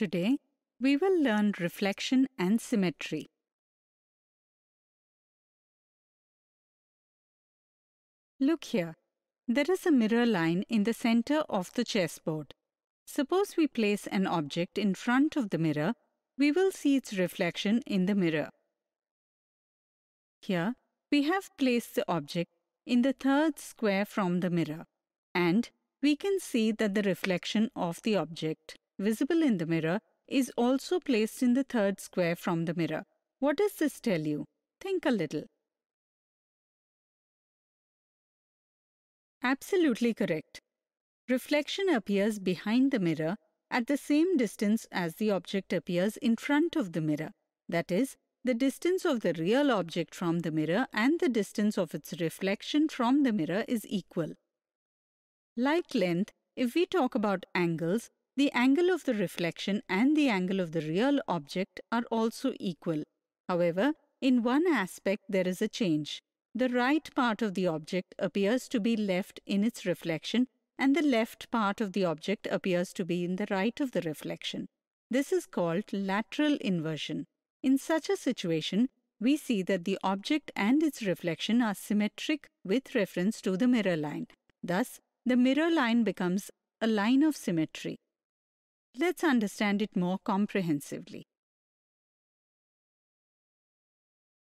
Today, we will learn reflection and symmetry. Look here. There is a mirror line in the center of the chessboard. Suppose we place an object in front of the mirror, we will see its reflection in the mirror. Here, we have placed the object in the third square from the mirror, and we can see that the reflection of the object visible in the mirror is also placed in the third square from the mirror. What does this tell you? Think a little. Absolutely correct. Reflection appears behind the mirror at the same distance as the object appears in front of the mirror. That is, the distance of the real object from the mirror and the distance of its reflection from the mirror is equal. Like length, if we talk about angles, the angle of the reflection and the angle of the real object are also equal. However, in one aspect there is a change. The right part of the object appears to be left in its reflection and the left part of the object appears to be in the right of the reflection. This is called lateral inversion. In such a situation, we see that the object and its reflection are symmetric with reference to the mirror line. Thus, the mirror line becomes a line of symmetry. Let's understand it more comprehensively.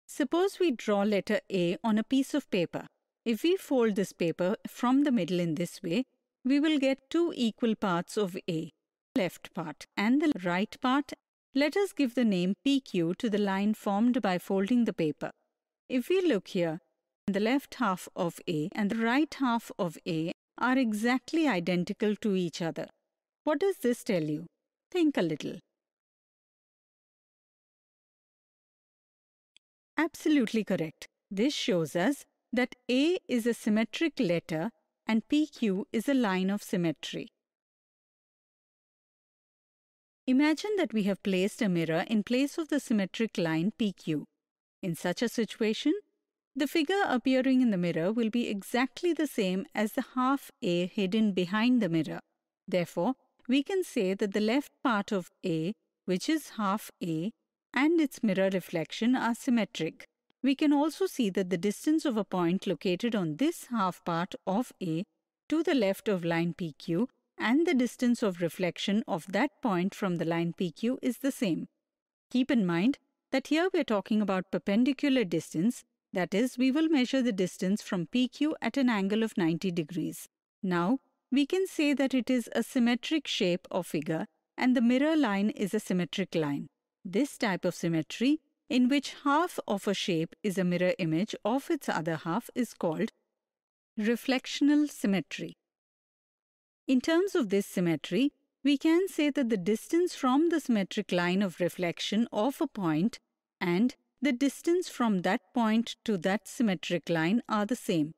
Suppose we draw letter A on a piece of paper. If we fold this paper from the middle in this way, we will get two equal parts of A, left part and the right part. Let us give the name PQ to the line formed by folding the paper. If we look here, the left half of A and the right half of A are exactly identical to each other. What does this tell you? Think a little. Absolutely correct. This shows us that A is a symmetric letter and PQ is a line of symmetry. Imagine that we have placed a mirror in place of the symmetric line PQ. In such a situation, the figure appearing in the mirror will be exactly the same as the half A hidden behind the mirror. Therefore, we can say that the left part of A, which is half A, and its mirror reflection are symmetric. We can also see that the distance of a point located on this half part of A to the left of line PQ and the distance of reflection of that point from the line PQ is the same. Keep in mind that here we are talking about perpendicular distance, that is, we will measure the distance from PQ at an angle of 90 degrees. Now, we can say that it is a symmetric shape or figure and the mirror line is a symmetric line. This type of symmetry, in which half of a shape is a mirror image of its other half, is called reflectional symmetry. In terms of this symmetry, we can say that the distance from the symmetric line of reflection of a point and the distance from that point to that symmetric line are the same.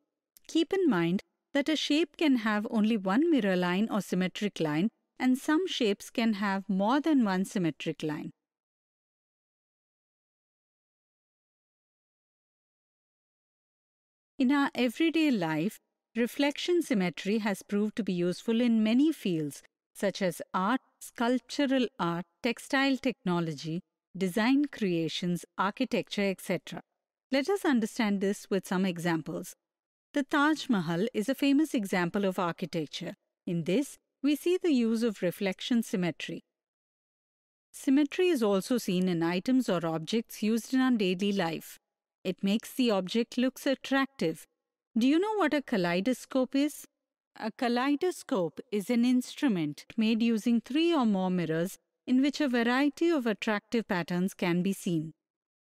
Keep in mind that a shape can have only one mirror line or symmetric line, and some shapes can have more than one symmetric line. In our everyday life, reflection symmetry has proved to be useful in many fields, such as art, sculptural art, textile technology, design creations, architecture, etc. Let us understand this with some examples. The Taj Mahal is a famous example of architecture. In this, we see the use of reflection symmetry. Symmetry is also seen in items or objects used in our daily life. It makes the object looks attractive. Do you know what a kaleidoscope is? A kaleidoscope is an instrument made using three or more mirrors in which a variety of attractive patterns can be seen.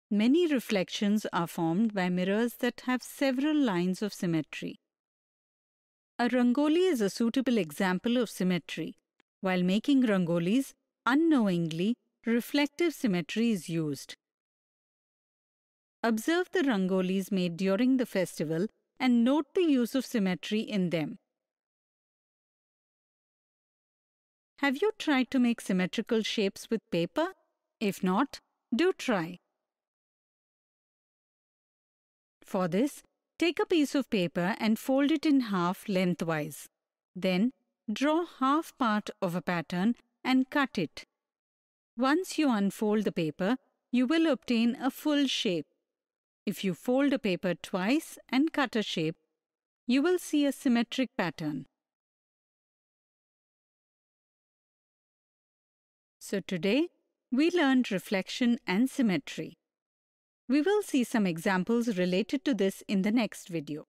Many reflections are formed by mirrors that have several lines of symmetry. A rangoli is a suitable example of symmetry. While making rangolis, unknowingly, reflective symmetry is used. Observe the rangolis made during the festival and note the use of symmetry in them. Have you tried to make symmetrical shapes with paper? If not, do try. For this, take a piece of paper and fold it in half lengthwise. Then, draw half part of a pattern and cut it. Once you unfold the paper, you will obtain a full shape. If you fold a paper twice and cut a shape, you will see a symmetric pattern. So today, we learned reflection and symmetry. We will see some examples related to this in the next video.